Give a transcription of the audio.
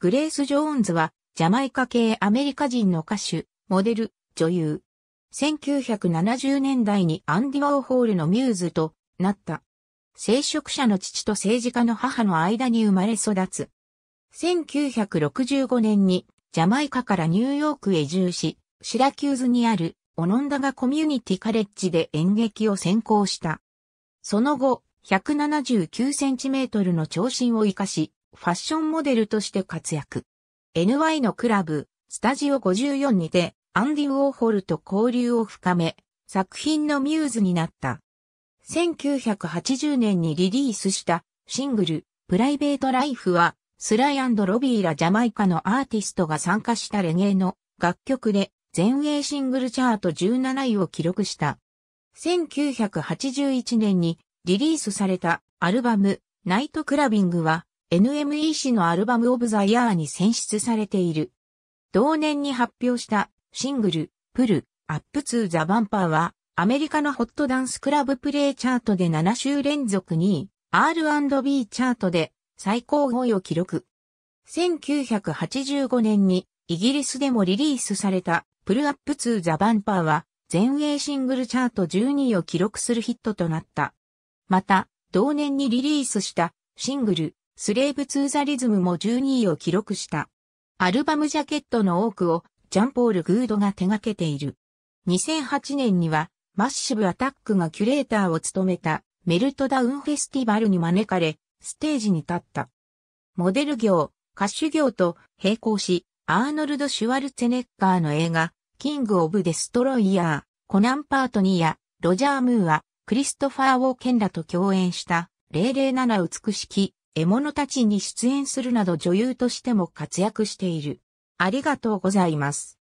グレース・ジョーンズは、ジャマイカ系アメリカ人の歌手、モデル、女優。1970年代にアンディ・ワーホールのミューズとなった。聖職者の父と政治家の母の間に生まれ育つ。1965年にジャマイカからニューヨークへ移住し、シラキューズにあるオノンダガコミュニティカレッジで演劇を専攻した。その後、179センチメートルの長身を生かし、ファッションモデルとして活躍。NY のクラブ、スタジオ54にて、アンディ・ウォーホルと交流を深め、作品のミューズになった。1980年にリリースしたシングル、プライベートライフは、スライロビーらジャマイカのアーティストが参加したレゲエの楽曲で、全英シングルチャート17位を記録した。1981年にリリースされたアルバム、ナイトクラビングは、NME 氏のアルバムオブザイヤーに選出されている。同年に発表したシングル、プル、アップ2ザバンパーは、アメリカのホットダンスクラブプレイチャートで7週連続2位、R&B チャートで最高5位を記録。1985年にイギリスでもリリースされたプルアップ2ザバンパーは全英シングルチャート12位を記録するヒットとなった。また、同年にリリースしたシングルスレーブ・ツー・ザ・リズムも12位を記録した。アルバムジャケットの多くをジャンポール・グードが手掛けている。2008年にはマッシブ・アタックがキュレーターを務めたメルトダウンフェスティバルに招かれ、ステージに立った。モデル業、歌手業と並行し、アーノルド・シュワルツェネッガーの映画、キング・オブ・デストロイヤー、コナン・パートニーや、ロジャー・ムーア、クリストファー・ウォーケンらと共演した、007美しき獲物たちに出演するなど女優としても活躍している。ありがとうございます。